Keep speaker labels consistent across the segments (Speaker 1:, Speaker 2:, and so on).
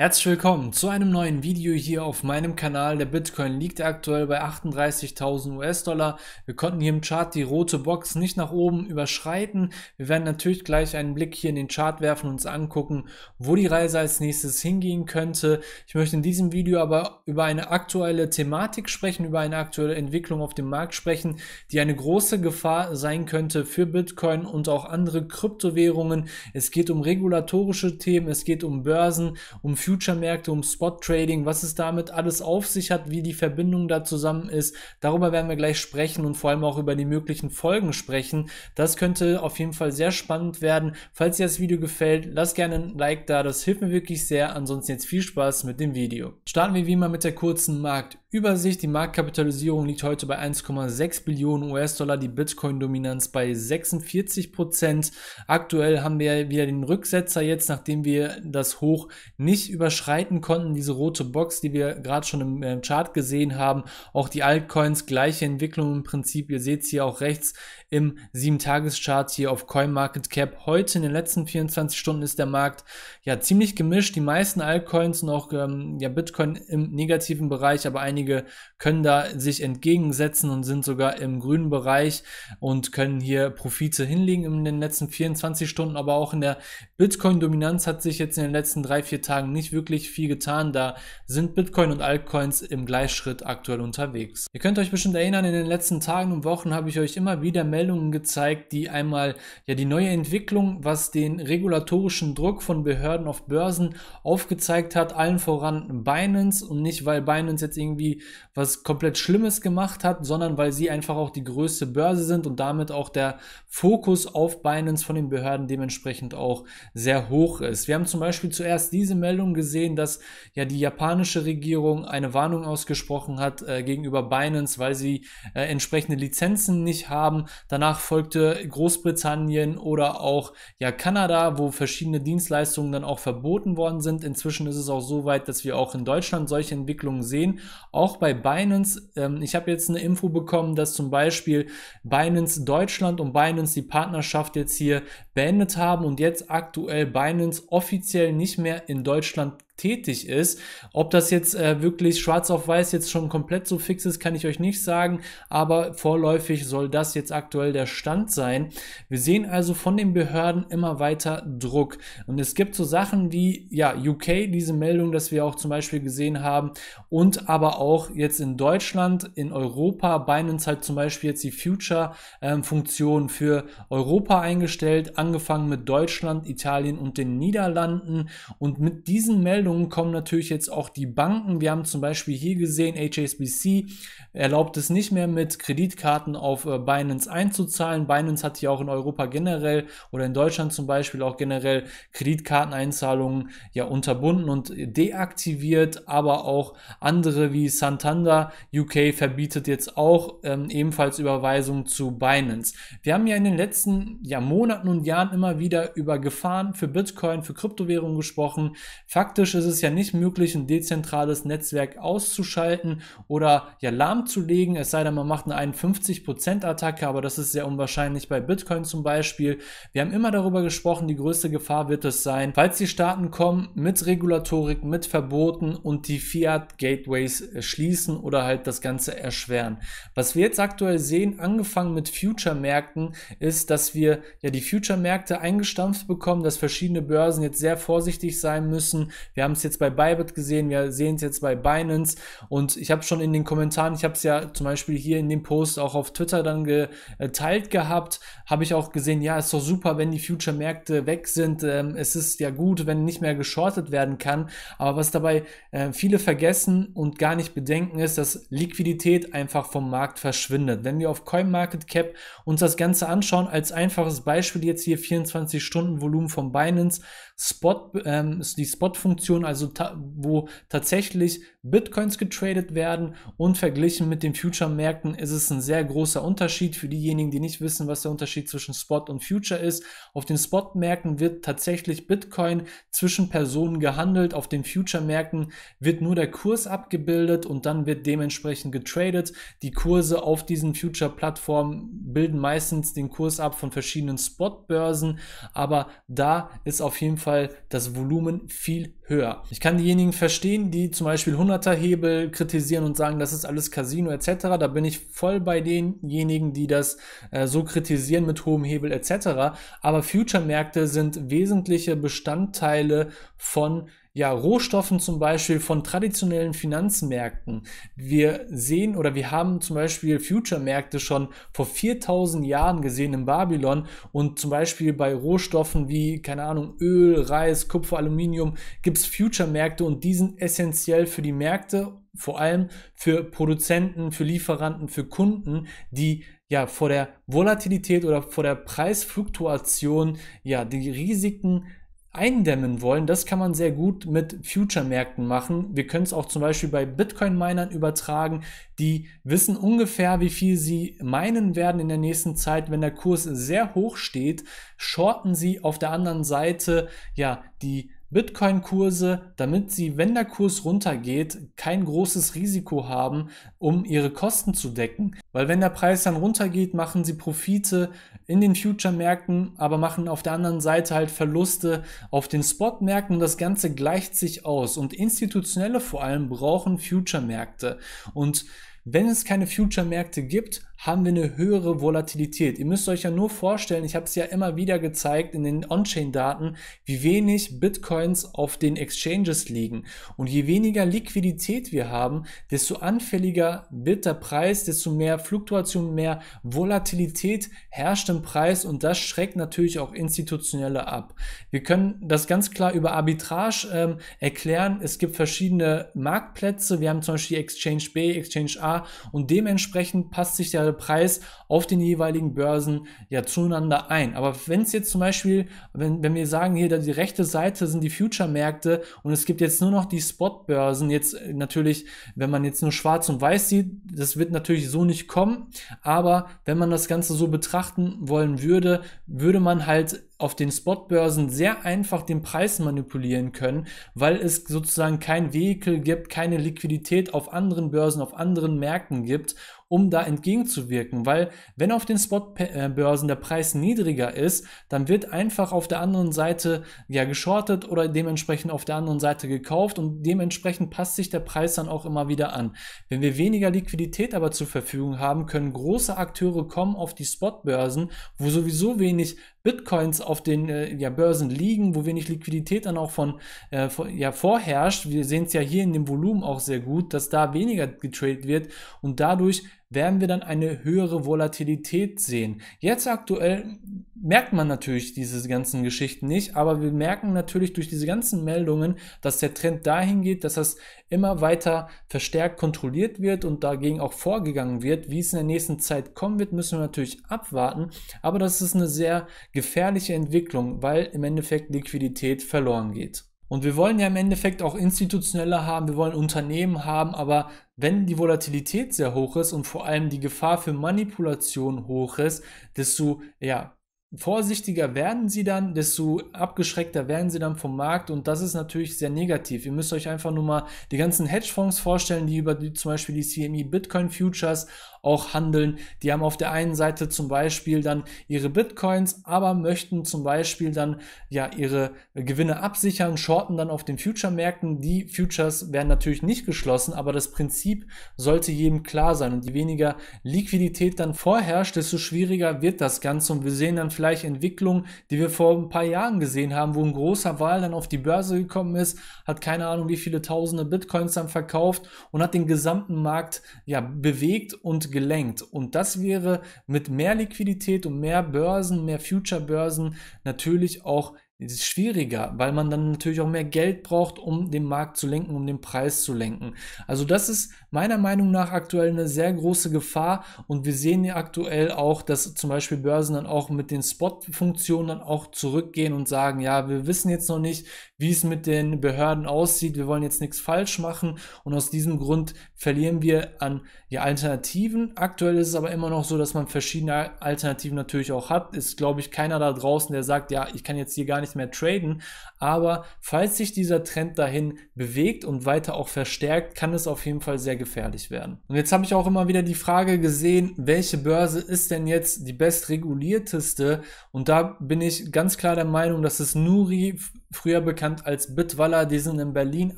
Speaker 1: Herzlich willkommen zu einem neuen Video hier auf meinem Kanal. Der Bitcoin liegt aktuell bei 38.000 US-Dollar. Wir konnten hier im Chart die rote Box nicht nach oben überschreiten. Wir werden natürlich gleich einen Blick hier in den Chart werfen und uns angucken, wo die Reise als nächstes hingehen könnte. Ich möchte in diesem Video aber über eine aktuelle Thematik sprechen, über eine aktuelle Entwicklung auf dem Markt sprechen, die eine große Gefahr sein könnte für Bitcoin und auch andere Kryptowährungen. Es geht um regulatorische Themen, es geht um Börsen, um Future-Märkte, um Spot-Trading, was es damit alles auf sich hat, wie die Verbindung da zusammen ist. Darüber werden wir gleich sprechen und vor allem auch über die möglichen Folgen sprechen. Das könnte auf jeden Fall sehr spannend werden. Falls dir das Video gefällt, lass gerne ein Like da, das hilft mir wirklich sehr. Ansonsten jetzt viel Spaß mit dem Video. Starten wir wie immer mit der kurzen Markt. Übersicht, die Marktkapitalisierung liegt heute bei 1,6 Billionen US-Dollar, die Bitcoin-Dominanz bei 46 Prozent. Aktuell haben wir wieder den Rücksetzer jetzt, nachdem wir das Hoch nicht überschreiten konnten, diese rote Box, die wir gerade schon im äh, Chart gesehen haben. Auch die Altcoins, gleiche Entwicklung im Prinzip. Ihr seht es hier auch rechts im 7-Tages-Chart hier auf CoinMarketCap. Heute in den letzten 24 Stunden ist der Markt ja ziemlich gemischt. Die meisten Altcoins und auch ähm, ja, Bitcoin im negativen Bereich, aber einige Einige können da sich entgegensetzen und sind sogar im grünen Bereich und können hier Profite hinlegen in den letzten 24 Stunden. Aber auch in der Bitcoin-Dominanz hat sich jetzt in den letzten drei, vier Tagen nicht wirklich viel getan. Da sind Bitcoin und Altcoins im Gleichschritt aktuell unterwegs. Ihr könnt euch bestimmt erinnern, in den letzten Tagen und Wochen habe ich euch immer wieder Meldungen gezeigt, die einmal ja die neue Entwicklung, was den regulatorischen Druck von Behörden auf Börsen aufgezeigt hat, allen voran Binance und nicht, weil Binance jetzt irgendwie was komplett Schlimmes gemacht hat, sondern weil sie einfach auch die größte Börse sind und damit auch der Fokus auf Binance von den Behörden dementsprechend auch sehr hoch ist. Wir haben zum Beispiel zuerst diese Meldung gesehen, dass ja die japanische Regierung eine Warnung ausgesprochen hat äh, gegenüber Binance, weil sie äh, entsprechende Lizenzen nicht haben. Danach folgte Großbritannien oder auch ja Kanada, wo verschiedene Dienstleistungen dann auch verboten worden sind. Inzwischen ist es auch so weit, dass wir auch in Deutschland solche Entwicklungen sehen auch bei Binance, ähm, ich habe jetzt eine Info bekommen, dass zum Beispiel Binance Deutschland und Binance die Partnerschaft jetzt hier beendet haben und jetzt aktuell Binance offiziell nicht mehr in Deutschland tätig ist. Ob das jetzt äh, wirklich schwarz auf weiß jetzt schon komplett so fix ist, kann ich euch nicht sagen, aber vorläufig soll das jetzt aktuell der Stand sein. Wir sehen also von den Behörden immer weiter Druck und es gibt so Sachen wie, ja, UK, diese Meldung, dass wir auch zum Beispiel gesehen haben und aber auch jetzt in Deutschland, in Europa, Binance hat zum Beispiel jetzt die Future-Funktion ähm, für Europa eingestellt, angefangen mit Deutschland, Italien und den Niederlanden. Und mit diesen Meldungen kommen natürlich jetzt auch die Banken. Wir haben zum Beispiel hier gesehen, HSBC erlaubt es nicht mehr mit Kreditkarten auf äh, Binance einzuzahlen. Binance hat ja auch in Europa generell oder in Deutschland zum Beispiel auch generell Kreditkarteneinzahlungen ja unterbunden und deaktiviert, aber auch andere wie Santander UK verbietet jetzt auch ähm, ebenfalls Überweisungen zu Binance. Wir haben ja in den letzten ja, Monaten und Jahren Jahren immer wieder über Gefahren für Bitcoin, für Kryptowährungen gesprochen. Faktisch ist es ja nicht möglich, ein dezentrales Netzwerk auszuschalten oder ja lahmzulegen, es sei denn, man macht eine 51%-Attacke, aber das ist sehr unwahrscheinlich bei Bitcoin zum Beispiel. Wir haben immer darüber gesprochen, die größte Gefahr wird es sein, falls die Staaten kommen mit Regulatorik, mit Verboten und die Fiat-Gateways schließen oder halt das Ganze erschweren. Was wir jetzt aktuell sehen, angefangen mit Future-Märkten, ist, dass wir ja die Future-Märkte Märkte eingestampft bekommen, dass verschiedene Börsen jetzt sehr vorsichtig sein müssen. Wir haben es jetzt bei Bybit gesehen, wir sehen es jetzt bei Binance und ich habe schon in den Kommentaren, ich habe es ja zum Beispiel hier in dem Post auch auf Twitter dann geteilt äh, gehabt, habe ich auch gesehen, ja, ist doch super, wenn die Future-Märkte weg sind. Ähm, es ist ja gut, wenn nicht mehr geschortet werden kann. Aber was dabei äh, viele vergessen und gar nicht bedenken ist, dass Liquidität einfach vom Markt verschwindet. Wenn wir auf CoinMarketCap uns das Ganze anschauen, als einfaches Beispiel jetzt hier hier 24-Stunden-Volumen von Binance Spot, ähm, die Spot-Funktion, also ta wo tatsächlich Bitcoins getradet werden und verglichen mit den Future-Märkten ist es ein sehr großer Unterschied für diejenigen, die nicht wissen, was der Unterschied zwischen Spot und Future ist. Auf den Spot-Märkten wird tatsächlich Bitcoin zwischen Personen gehandelt, auf den Future-Märkten wird nur der Kurs abgebildet und dann wird dementsprechend getradet. Die Kurse auf diesen Future-Plattformen bilden meistens den Kurs ab von verschiedenen Spot-Börsen, aber da ist auf jeden Fall Fall das Volumen viel höher. Ich kann diejenigen verstehen, die zum Beispiel 100er Hebel kritisieren und sagen, das ist alles Casino etc. Da bin ich voll bei denjenigen, die das äh, so kritisieren mit hohem Hebel etc. Aber Future-Märkte sind wesentliche Bestandteile von ja, Rohstoffen zum Beispiel von traditionellen Finanzmärkten. Wir sehen oder wir haben zum Beispiel Future-Märkte schon vor 4000 Jahren gesehen in Babylon und zum Beispiel bei Rohstoffen wie, keine Ahnung, Öl, Reis, Kupfer, Aluminium gibt es Future-Märkte und die sind essentiell für die Märkte, vor allem für Produzenten, für Lieferanten, für Kunden, die ja vor der Volatilität oder vor der Preisfluktuation ja die Risiken eindämmen wollen, das kann man sehr gut mit Future-Märkten machen. Wir können es auch zum Beispiel bei Bitcoin-Minern übertragen. Die wissen ungefähr, wie viel sie meinen werden in der nächsten Zeit. Wenn der Kurs sehr hoch steht, shorten sie auf der anderen Seite ja die Bitcoin-Kurse, damit sie, wenn der Kurs runtergeht, kein großes Risiko haben, um ihre Kosten zu decken. Weil wenn der Preis dann runtergeht, machen sie Profite in den Future-Märkten, aber machen auf der anderen Seite halt Verluste auf den Spot-Märkten und das Ganze gleicht sich aus. Und Institutionelle vor allem brauchen Future-Märkte. Und wenn es keine Future-Märkte gibt, haben wir eine höhere Volatilität. Ihr müsst euch ja nur vorstellen, ich habe es ja immer wieder gezeigt in den On-Chain-Daten, wie wenig Bitcoins auf den Exchanges liegen. Und je weniger Liquidität wir haben, desto anfälliger wird der Preis, desto mehr Fluktuation, mehr Volatilität herrscht im Preis und das schreckt natürlich auch institutionelle ab. Wir können das ganz klar über Arbitrage ähm, erklären. Es gibt verschiedene Marktplätze. Wir haben zum Beispiel Exchange B, Exchange A und dementsprechend passt sich der der Preis auf den jeweiligen Börsen ja zueinander ein. Aber wenn es jetzt zum Beispiel, wenn, wenn wir sagen, hier die rechte Seite sind die Future-Märkte und es gibt jetzt nur noch die Spot-Börsen, jetzt äh, natürlich, wenn man jetzt nur schwarz und weiß sieht, das wird natürlich so nicht kommen, aber wenn man das Ganze so betrachten wollen würde, würde man halt auf den Spotbörsen sehr einfach den Preis manipulieren können, weil es sozusagen kein Vehikel gibt, keine Liquidität auf anderen Börsen, auf anderen Märkten gibt um da entgegenzuwirken. Weil wenn auf den Spotbörsen der Preis niedriger ist, dann wird einfach auf der anderen Seite ja geschortet oder dementsprechend auf der anderen Seite gekauft und dementsprechend passt sich der Preis dann auch immer wieder an. Wenn wir weniger Liquidität aber zur Verfügung haben, können große Akteure kommen auf die Spotbörsen, wo sowieso wenig Bitcoins auf den äh, ja, Börsen liegen, wo wenig Liquidität dann auch von, äh, von ja, vorherrscht. Wir sehen es ja hier in dem Volumen auch sehr gut, dass da weniger getradet wird und dadurch werden wir dann eine höhere Volatilität sehen. Jetzt aktuell merkt man natürlich diese ganzen Geschichten nicht, aber wir merken natürlich durch diese ganzen Meldungen, dass der Trend dahin geht, dass das immer weiter verstärkt kontrolliert wird und dagegen auch vorgegangen wird. Wie es in der nächsten Zeit kommen wird, müssen wir natürlich abwarten, aber das ist eine sehr gefährliche Entwicklung, weil im Endeffekt Liquidität verloren geht. Und wir wollen ja im Endeffekt auch institutionelle haben, wir wollen Unternehmen haben, aber wenn die Volatilität sehr hoch ist und vor allem die Gefahr für Manipulation hoch ist, desto ja, vorsichtiger werden sie dann, desto abgeschreckter werden sie dann vom Markt und das ist natürlich sehr negativ. Ihr müsst euch einfach nur mal die ganzen Hedgefonds vorstellen, die über die, zum Beispiel die CME Bitcoin Futures auch handeln. Die haben auf der einen Seite zum Beispiel dann ihre Bitcoins, aber möchten zum Beispiel dann ja ihre Gewinne absichern, shorten dann auf den Future-Märkten. Die Futures werden natürlich nicht geschlossen, aber das Prinzip sollte jedem klar sein. Und je weniger Liquidität dann vorherrscht, desto schwieriger wird das Ganze. Und wir sehen dann vielleicht Entwicklungen, die wir vor ein paar Jahren gesehen haben, wo ein großer Wahl dann auf die Börse gekommen ist, hat keine Ahnung, wie viele tausende Bitcoins dann verkauft und hat den gesamten Markt ja bewegt und gelenkt. Und das wäre mit mehr Liquidität und mehr Börsen, mehr Future-Börsen natürlich auch ist schwieriger, weil man dann natürlich auch mehr Geld braucht, um den Markt zu lenken, um den Preis zu lenken. Also das ist meiner Meinung nach aktuell eine sehr große Gefahr und wir sehen ja aktuell auch, dass zum Beispiel Börsen dann auch mit den Spot-Funktionen dann auch zurückgehen und sagen, ja, wir wissen jetzt noch nicht, wie es mit den Behörden aussieht, wir wollen jetzt nichts falsch machen und aus diesem Grund verlieren wir an ja, Alternativen. Aktuell ist es aber immer noch so, dass man verschiedene Alternativen natürlich auch hat. Ist, glaube ich, keiner da draußen, der sagt, ja, ich kann jetzt hier gar nicht nicht mehr traden. Aber falls sich dieser Trend dahin bewegt und weiter auch verstärkt, kann es auf jeden Fall sehr gefährlich werden. Und jetzt habe ich auch immer wieder die Frage gesehen, welche Börse ist denn jetzt die bestregulierteste? Und da bin ich ganz klar der Meinung, dass es Nuri früher bekannt als Bitwalla, die sind in Berlin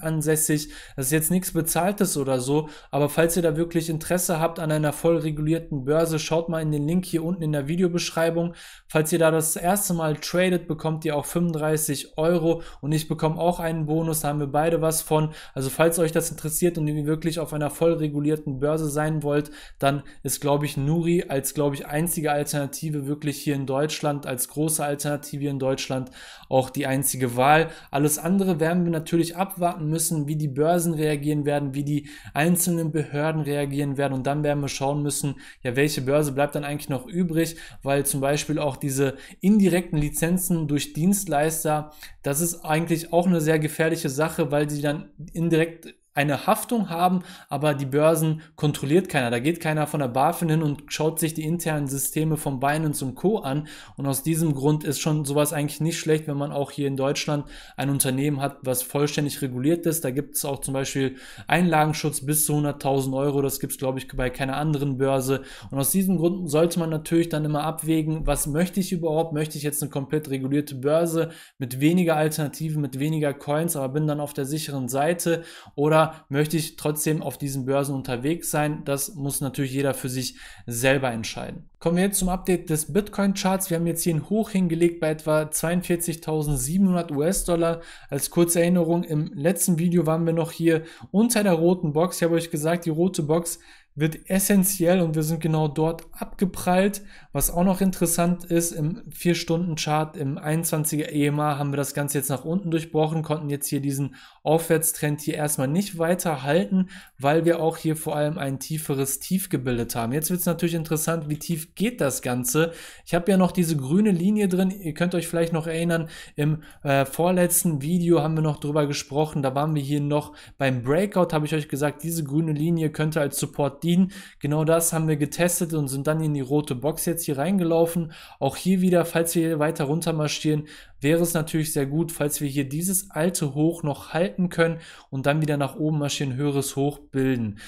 Speaker 1: ansässig. Das ist jetzt nichts Bezahltes oder so, aber falls ihr da wirklich Interesse habt an einer voll regulierten Börse, schaut mal in den Link hier unten in der Videobeschreibung. Falls ihr da das erste Mal tradet, bekommt ihr auch 5 35 Euro und ich bekomme auch einen Bonus, da haben wir beide was von. Also falls euch das interessiert und ihr wirklich auf einer voll regulierten Börse sein wollt, dann ist, glaube ich, Nuri als, glaube ich, einzige Alternative wirklich hier in Deutschland, als große Alternative hier in Deutschland auch die einzige Wahl. Alles andere werden wir natürlich abwarten müssen, wie die Börsen reagieren werden, wie die einzelnen Behörden reagieren werden und dann werden wir schauen müssen, ja, welche Börse bleibt dann eigentlich noch übrig, weil zum Beispiel auch diese indirekten Lizenzen durch Dienstleister Dienstleister, das ist eigentlich auch eine sehr gefährliche Sache, weil sie dann indirekt eine Haftung haben, aber die Börsen kontrolliert keiner. Da geht keiner von der BaFin hin und schaut sich die internen Systeme von Binance und Co. an. Und aus diesem Grund ist schon sowas eigentlich nicht schlecht, wenn man auch hier in Deutschland ein Unternehmen hat, was vollständig reguliert ist. Da gibt es auch zum Beispiel Einlagenschutz bis zu 100.000 Euro. Das gibt es, glaube ich, bei keiner anderen Börse. Und aus diesem Grund sollte man natürlich dann immer abwägen, was möchte ich überhaupt? Möchte ich jetzt eine komplett regulierte Börse mit weniger Alternativen, mit weniger Coins, aber bin dann auf der sicheren Seite? Oder möchte ich trotzdem auf diesen Börsen unterwegs sein? Das muss natürlich jeder für sich selber entscheiden. Kommen wir jetzt zum Update des Bitcoin-Charts. Wir haben jetzt hier ein Hoch hingelegt bei etwa 42.700 US-Dollar. Als kurze Erinnerung, im letzten Video waren wir noch hier unter der roten Box. Ich habe euch gesagt, die rote Box wird essentiell und wir sind genau dort abgeprallt. Was auch noch interessant ist, im 4-Stunden-Chart im 21er EMA haben wir das Ganze jetzt nach unten durchbrochen, konnten jetzt hier diesen Aufwärtstrend hier erstmal nicht weiter halten, weil wir auch hier vor allem ein tieferes Tief gebildet haben. Jetzt wird es natürlich interessant, wie tief geht das Ganze. Ich habe ja noch diese grüne Linie drin. Ihr könnt euch vielleicht noch erinnern, im äh, vorletzten Video haben wir noch drüber gesprochen. Da waren wir hier noch beim Breakout, habe ich euch gesagt, diese grüne Linie könnte als Support Dean. Genau das haben wir getestet und sind dann in die rote Box jetzt hier reingelaufen. Auch hier wieder, falls wir weiter runter marschieren, wäre es natürlich sehr gut, falls wir hier dieses alte Hoch noch halten können und dann wieder nach oben marschieren, höheres Hoch bilden.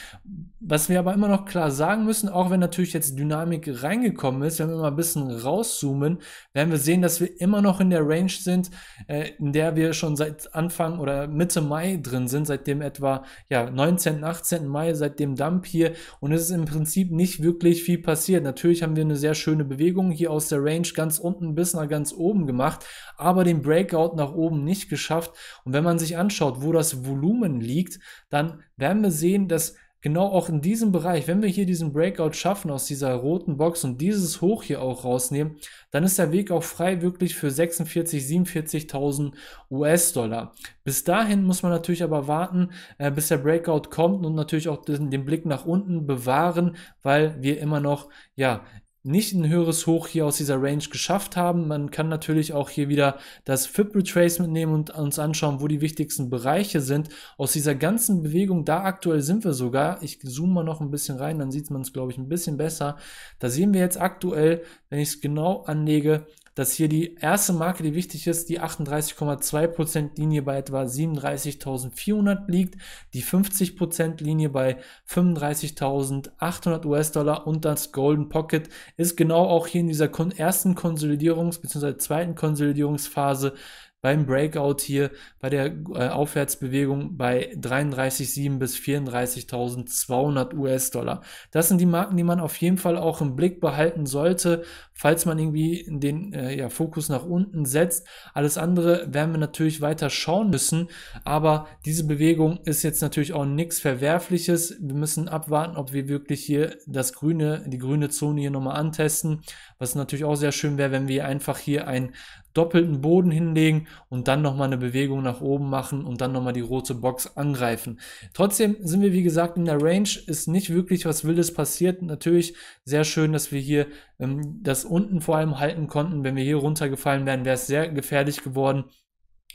Speaker 1: Was wir aber immer noch klar sagen müssen, auch wenn natürlich jetzt Dynamik reingekommen ist, wenn wir mal ein bisschen rauszoomen, werden wir sehen, dass wir immer noch in der Range sind, äh, in der wir schon seit Anfang oder Mitte Mai drin sind, seitdem etwa ja, 19., 18. Mai, seit dem Dump hier, und es ist im Prinzip nicht wirklich viel passiert. Natürlich haben wir eine sehr schöne Bewegung hier aus der Range ganz unten bis nach ganz oben gemacht, aber den Breakout nach oben nicht geschafft. Und wenn man sich anschaut, wo das Volumen liegt, dann werden wir sehen, dass genau auch in diesem Bereich, wenn wir hier diesen Breakout schaffen aus dieser roten Box und dieses Hoch hier auch rausnehmen, dann ist der Weg auch frei wirklich für 46.000, 47.000 US-Dollar. Bis dahin muss man natürlich aber warten, äh, bis der Breakout kommt und natürlich auch den, den Blick nach unten bewahren, weil wir immer noch ja nicht ein höheres Hoch hier aus dieser Range geschafft haben. Man kann natürlich auch hier wieder das Fib Retracement nehmen und uns anschauen, wo die wichtigsten Bereiche sind. Aus dieser ganzen Bewegung, da aktuell sind wir sogar. Ich zoome mal noch ein bisschen rein, dann sieht man es, glaube ich, ein bisschen besser. Da sehen wir jetzt aktuell, wenn ich es genau anlege, dass hier die erste Marke, die wichtig ist, die 38,2% Linie bei etwa 37.400 liegt, die 50% Linie bei 35.800 US-Dollar und das Golden Pocket ist genau auch hier in dieser ersten Konsolidierungs- bzw. zweiten Konsolidierungsphase beim Breakout hier, bei der äh, Aufwärtsbewegung bei 33,7 bis 34.200 US-Dollar. Das sind die Marken, die man auf jeden Fall auch im Blick behalten sollte, falls man irgendwie den äh, ja, Fokus nach unten setzt. Alles andere werden wir natürlich weiter schauen müssen, aber diese Bewegung ist jetzt natürlich auch nichts Verwerfliches. Wir müssen abwarten, ob wir wirklich hier das grüne, die grüne Zone hier nochmal antesten, was natürlich auch sehr schön wäre, wenn wir einfach hier ein doppelten Boden hinlegen und dann nochmal eine Bewegung nach oben machen und dann nochmal die rote Box angreifen. Trotzdem sind wir, wie gesagt, in der Range, ist nicht wirklich was Wildes passiert. Natürlich sehr schön, dass wir hier ähm, das unten vor allem halten konnten. Wenn wir hier runtergefallen wären, wäre es sehr gefährlich geworden.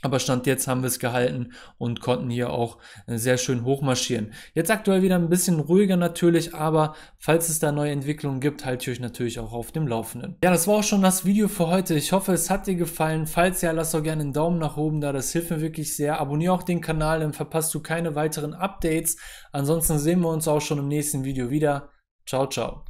Speaker 1: Aber Stand jetzt haben wir es gehalten und konnten hier auch äh, sehr schön hochmarschieren. Jetzt aktuell wieder ein bisschen ruhiger natürlich, aber falls es da neue Entwicklungen gibt, halte ich euch natürlich auch auf dem Laufenden. Ja, das war auch schon das Video für heute. Ich hoffe, es hat dir gefallen. Falls ja, lass doch gerne einen Daumen nach oben da, das hilft mir wirklich sehr. Abonniere auch den Kanal, dann verpasst du keine weiteren Updates. Ansonsten sehen wir uns auch schon im nächsten Video wieder. Ciao, ciao.